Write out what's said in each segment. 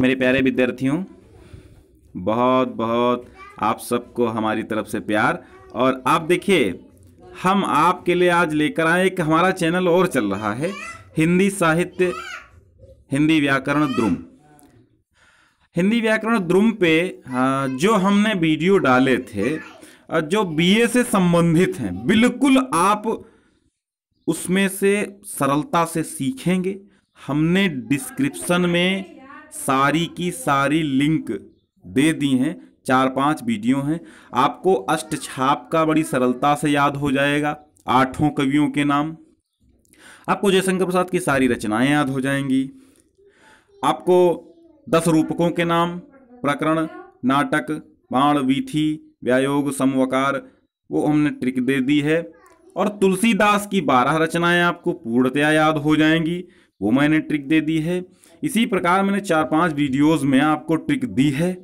मेरे प्यारे विद्यार्थियों बहुत बहुत आप सबको हमारी तरफ से प्यार और आप देखिए हम आपके लिए आज लेकर आए एक हमारा चैनल और चल रहा है हिंदी साहित्य हिंदी व्याकरण द्रुम हिंदी व्याकरण द्रुम पे हाँ, जो हमने वीडियो डाले थे जो बीए से संबंधित हैं बिल्कुल आप उसमें से सरलता से सीखेंगे हमने डिस्क्रिप्शन में सारी की सारी लिंक दे दी हैं चार पांच वीडियो हैं आपको अष्ट छाप का बड़ी सरलता से याद हो जाएगा आठों कवियों के नाम आपको जयशंकर प्रसाद की सारी रचनाएं याद हो जाएंगी आपको दस रूपकों के नाम प्रकरण नाटक बाण वीथी व्यायोग समवकार वो हमने ट्रिक दे दी है और तुलसीदास की बारह रचनाएं आपको पूर्णतया याद हो जाएंगी वो मैंने ट्रिक दे दी है इसी प्रकार मैंने चार पांच वीडियोस में आपको ट्रिक दी है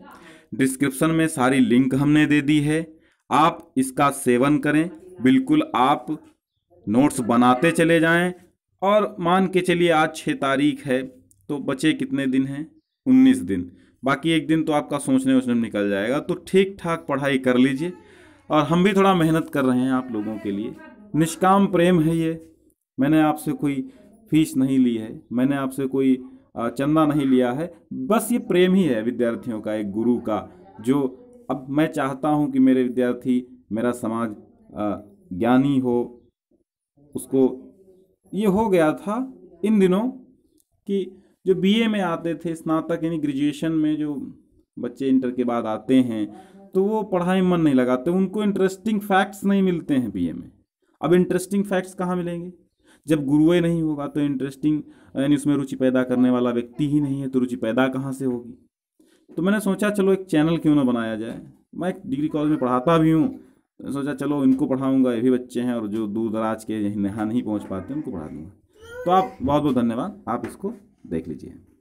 डिस्क्रिप्शन में सारी लिंक हमने दे दी है आप इसका सेवन करें बिल्कुल आप नोट्स बनाते चले जाएं और मान के चलिए आज छः तारीख है तो बचे कितने दिन हैं उन्नीस दिन बाकी एक दिन तो आपका सोचने वोचने में निकल जाएगा तो ठीक ठाक पढ़ाई कर लीजिए और हम भी थोड़ा मेहनत कर रहे हैं आप लोगों के लिए निष्काम प्रेम है ये मैंने आपसे कोई फीस नहीं ली है मैंने आपसे कोई चंदा नहीं लिया है बस ये प्रेम ही है विद्यार्थियों का एक गुरु का जो अब मैं चाहता हूँ कि मेरे विद्यार्थी मेरा समाज ज्ञानी हो उसको ये हो गया था इन दिनों कि जो बीए में आते थे स्नातक यानी ग्रेजुएशन में जो बच्चे इंटर के बाद आते हैं तो वो पढ़ाई मन नहीं लगाते उनको इंटरेस्टिंग फैक्ट्स नहीं मिलते हैं बीए में अब इंटरेस्टिंग फैक्ट्स कहाँ मिलेंगे जब गुरुए नहीं होगा तो इंटरेस्टिंग यानी उसमें रुचि पैदा करने वाला व्यक्ति ही नहीं है तो रुचि पैदा कहाँ से होगी तो मैंने सोचा चलो एक चैनल क्यों ना बनाया जाए मैं एक डिग्री कॉलेज में पढ़ाता भी हूँ तो सोचा चलो इनको पढ़ाऊँगा ये भी बच्चे हैं और जो दूर दराज के यहाँ नहीं पहुँच पाते उनको पढ़ा दूँगा तो आप बहुत बहुत धन्यवाद आप इसको देख लीजिए